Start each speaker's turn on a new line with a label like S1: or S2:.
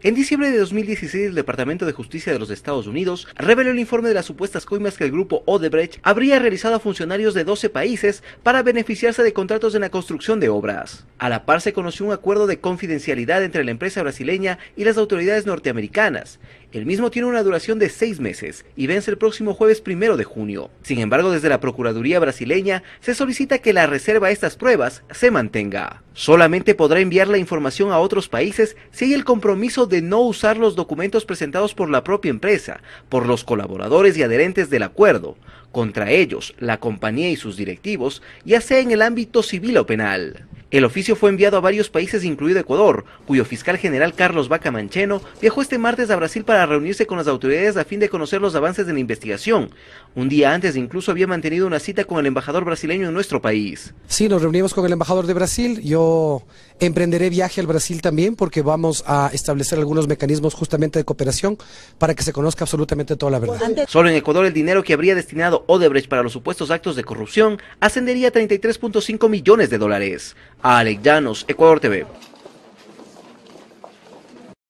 S1: En diciembre de 2016, el Departamento de Justicia de los Estados Unidos reveló el informe de las supuestas coimas que el grupo Odebrecht habría realizado a funcionarios de 12 países para beneficiarse de contratos en la construcción de obras. A la par se conoció un acuerdo de confidencialidad entre la empresa brasileña y las autoridades norteamericanas. El mismo tiene una duración de seis meses y vence el próximo jueves primero de junio. Sin embargo, desde la Procuraduría brasileña se solicita que la reserva a estas pruebas se mantenga. Solamente podrá enviar la información a otros países si hay el compromiso de no usar los documentos presentados por la propia empresa, por los colaboradores y adherentes del acuerdo, contra ellos, la compañía y sus directivos, ya sea en el ámbito civil o penal. El oficio fue enviado a varios países, incluido Ecuador, cuyo fiscal general Carlos Vaca Mancheno viajó este martes a Brasil para reunirse con las autoridades a fin de conocer los avances de la investigación. Un día antes incluso había mantenido una cita con el embajador brasileño en nuestro país.
S2: Sí, nos reunimos con el embajador de Brasil. Yo Emprenderé viaje al Brasil también porque vamos a establecer algunos mecanismos justamente de cooperación para que se conozca absolutamente toda la verdad. Solo en
S1: Ecuador el dinero que habría destinado Odebrecht para los supuestos actos de corrupción ascendería a 33.5 millones de dólares. Alex Llanos, Ecuador TV.